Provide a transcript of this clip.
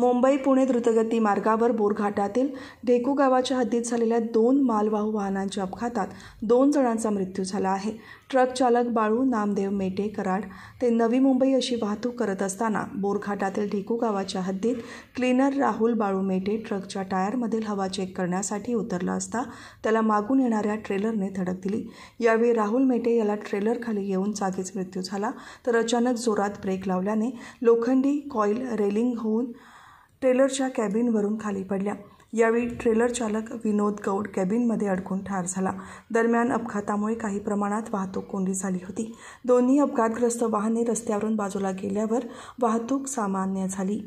मुंबई पुणे द्रुतगती मार्गावर बोरघाटातील ढेकू गावाच्या हद्दीत झालेल्या दोन मालवाहू वाहनांच्या अपघातात दोन जणांचा मृत्यू झाला आहे ट्रक चालक बाळू नामदेव मेटे कराड ते नवी मुंबई अशी वाहतूक करत असताना बोरघाटातील ढेकू गावाच्या हद्दीत क्लीनर राहुल बाळू मेटे ट्रकच्या टायरमधील हवा चेक करण्यासाठी उतरला असता त्याला मागून येणाऱ्या ट्रेलरने धडक दिली यावेळी राहुल मेटे याला ट्रेलरखाली येऊन जागीच मृत्यू झाला तर अचानक जोरात ब्रेक लावल्याने लोखंडी कॉईल रेलिंग होऊन ट्रेलरच्या कॅबिनवरून खाली पडल्या यावेळी ट्रेलर चालक विनोद गौड कॅबिनमध्ये अडकून ठार झाला दरम्यान अपघातामुळे काही प्रमाणात वाहतूक कोंडी झाली होती दोन्ही अपघातग्रस्त वाहने रस्त्यावरून बाजूला गेल्यावर वाहतूक सामान्य झाली